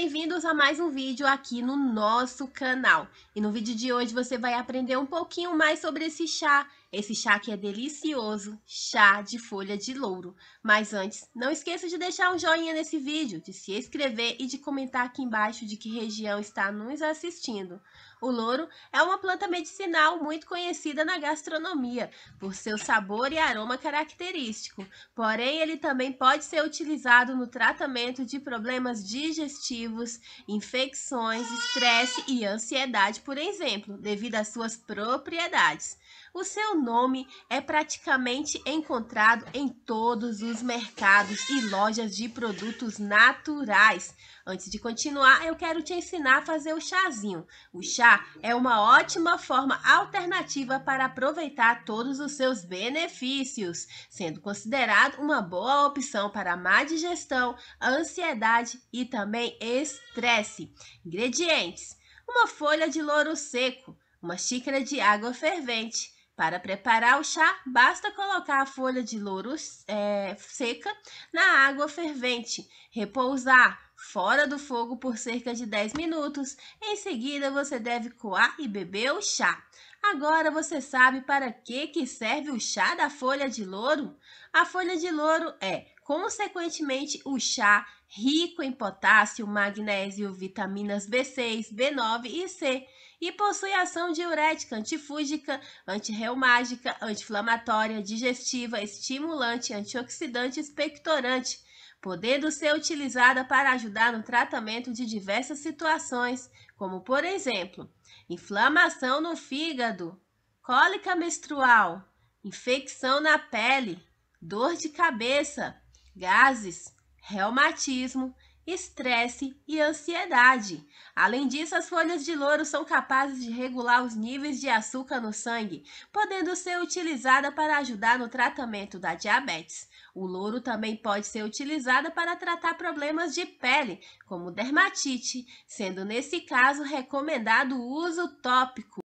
Bem-vindos a mais um vídeo aqui no nosso canal. E no vídeo de hoje você vai aprender um pouquinho mais sobre esse chá esse chá que é delicioso, chá de folha de louro. Mas antes, não esqueça de deixar um joinha nesse vídeo, de se inscrever e de comentar aqui embaixo de que região está nos assistindo. O louro é uma planta medicinal muito conhecida na gastronomia por seu sabor e aroma característico. Porém, ele também pode ser utilizado no tratamento de problemas digestivos, infecções, estresse e ansiedade, por exemplo, devido às suas propriedades. O seu nome é praticamente encontrado em todos os mercados e lojas de produtos naturais. Antes de continuar, eu quero te ensinar a fazer o chazinho. O chá é uma ótima forma alternativa para aproveitar todos os seus benefícios, sendo considerado uma boa opção para má digestão, ansiedade e também estresse. Ingredientes: uma folha de louro seco, uma xícara de água fervente, para preparar o chá, basta colocar a folha de louro é, seca na água fervente, repousar fora do fogo por cerca de 10 minutos. Em seguida, você deve coar e beber o chá. Agora você sabe para que, que serve o chá da folha de louro? A folha de louro é Consequentemente, o chá rico em potássio, magnésio, vitaminas B6, B9 e C e possui ação diurética, antifúngica, antirreumágica, anti-inflamatória, digestiva, estimulante, antioxidante e expectorante, podendo ser utilizada para ajudar no tratamento de diversas situações, como por exemplo, inflamação no fígado, cólica menstrual, infecção na pele, dor de cabeça, gases, reumatismo, estresse e ansiedade. Além disso, as folhas de louro são capazes de regular os níveis de açúcar no sangue, podendo ser utilizada para ajudar no tratamento da diabetes. O louro também pode ser utilizado para tratar problemas de pele, como dermatite, sendo nesse caso recomendado o uso tópico.